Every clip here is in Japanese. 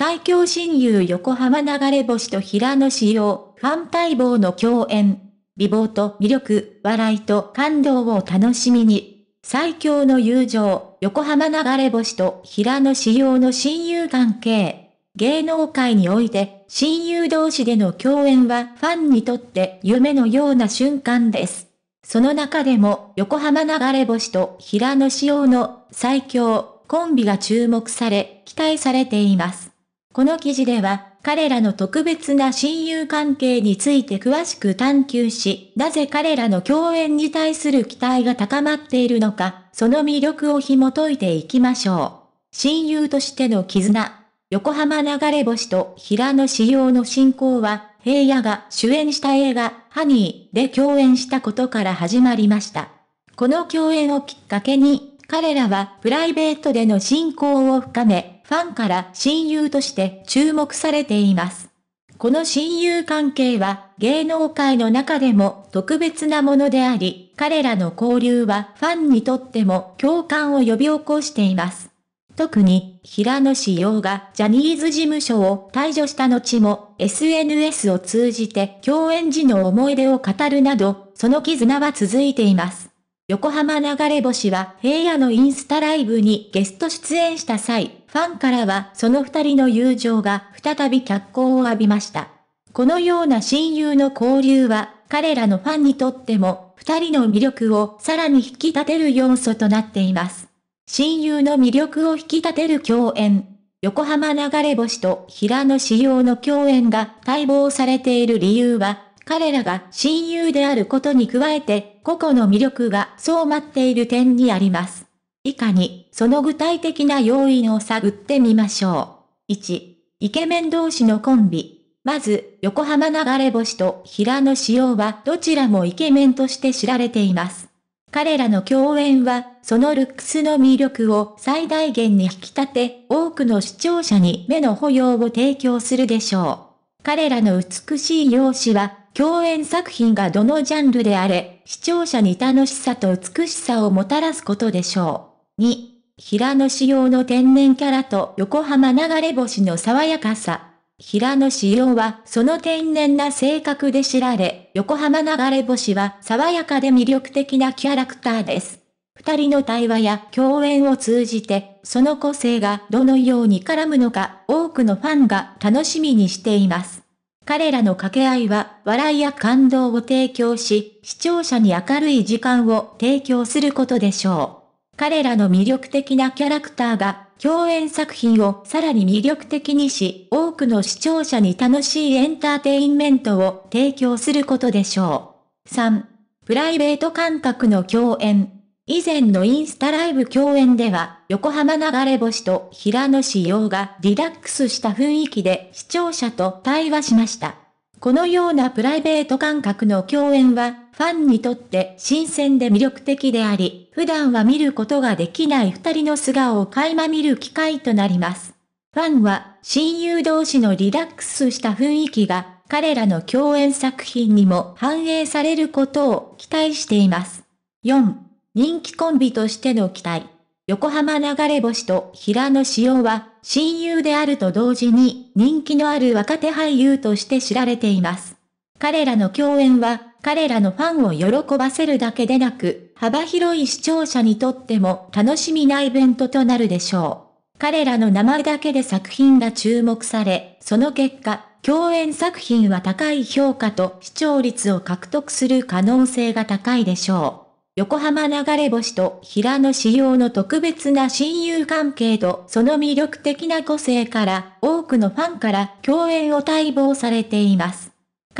最強親友横浜流れ星と平野紫耀、ン待望の共演。美貌と魅力、笑いと感動を楽しみに。最強の友情、横浜流れ星と平野紫耀の親友関係。芸能界において、親友同士での共演はファンにとって夢のような瞬間です。その中でも、横浜流れ星と平野紫耀の最強コンビが注目され、期待されています。この記事では、彼らの特別な親友関係について詳しく探求し、なぜ彼らの共演に対する期待が高まっているのか、その魅力を紐解いていきましょう。親友としての絆。横浜流れ星と平野仕様の進行は、平野が主演した映画、ハニーで共演したことから始まりました。この共演をきっかけに、彼らはプライベートでの進行を深め、ファンから親友として注目されています。この親友関係は芸能界の中でも特別なものであり、彼らの交流はファンにとっても共感を呼び起こしています。特に平野志陽がジャニーズ事務所を退場した後も SNS を通じて共演時の思い出を語るなど、その絆は続いています。横浜流れ星は平野のインスタライブにゲスト出演した際、ファンからはその二人の友情が再び脚光を浴びました。このような親友の交流は彼らのファンにとっても二人の魅力をさらに引き立てる要素となっています。親友の魅力を引き立てる共演。横浜流れ星と平野仕様の共演が待望されている理由は、彼らが親友であることに加えて、個々の魅力がそう待っている点にあります。以下に、その具体的な要因を探ってみましょう。1、イケメン同士のコンビ。まず、横浜流れ星と平野紫耀はどちらもイケメンとして知られています。彼らの共演は、そのルックスの魅力を最大限に引き立て、多くの視聴者に目の保養を提供するでしょう。彼らの美しい容姿は、共演作品がどのジャンルであれ、視聴者に楽しさと美しさをもたらすことでしょう。2、平野仕様の天然キャラと横浜流れ星の爽やかさ。平野仕様はその天然な性格で知られ、横浜流れ星は爽やかで魅力的なキャラクターです。二人の対話や共演を通じて、その個性がどのように絡むのか、多くのファンが楽しみにしています。彼らの掛け合いは、笑いや感動を提供し、視聴者に明るい時間を提供することでしょう。彼らの魅力的なキャラクターが、共演作品をさらに魅力的にし、多くの視聴者に楽しいエンターテインメントを提供することでしょう。3. プライベート感覚の共演。以前のインスタライブ共演では、横浜流れ星と平野紫耀がリラックスした雰囲気で視聴者と対話しました。このようなプライベート感覚の共演は、ファンにとって新鮮で魅力的であり、普段は見ることができない二人の素顔を垣間見る機会となります。ファンは親友同士のリラックスした雰囲気が彼らの共演作品にも反映されることを期待しています。4. 人気コンビとしての期待。横浜流れ星と平野紫耀は親友であると同時に人気のある若手俳優として知られています。彼らの共演は彼らのファンを喜ばせるだけでなく、幅広い視聴者にとっても楽しみなイベントとなるでしょう。彼らの名前だけで作品が注目され、その結果、共演作品は高い評価と視聴率を獲得する可能性が高いでしょう。横浜流れ星と平野仕様の特別な親友関係とその魅力的な個性から多くのファンから共演を待望されています。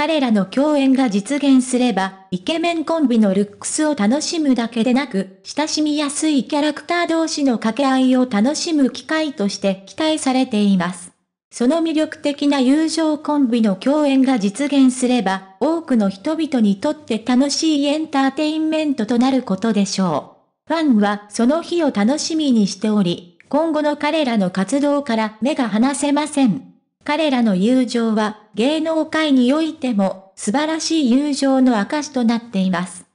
彼らの共演が実現すれば、イケメンコンビのルックスを楽しむだけでなく、親しみやすいキャラクター同士の掛け合いを楽しむ機会として期待されています。その魅力的な友情コンビの共演が実現すれば、多くの人々にとって楽しいエンターテインメントとなることでしょう。ファンはその日を楽しみにしており、今後の彼らの活動から目が離せません。彼らの友情は芸能界においても素晴らしい友情の証となっています。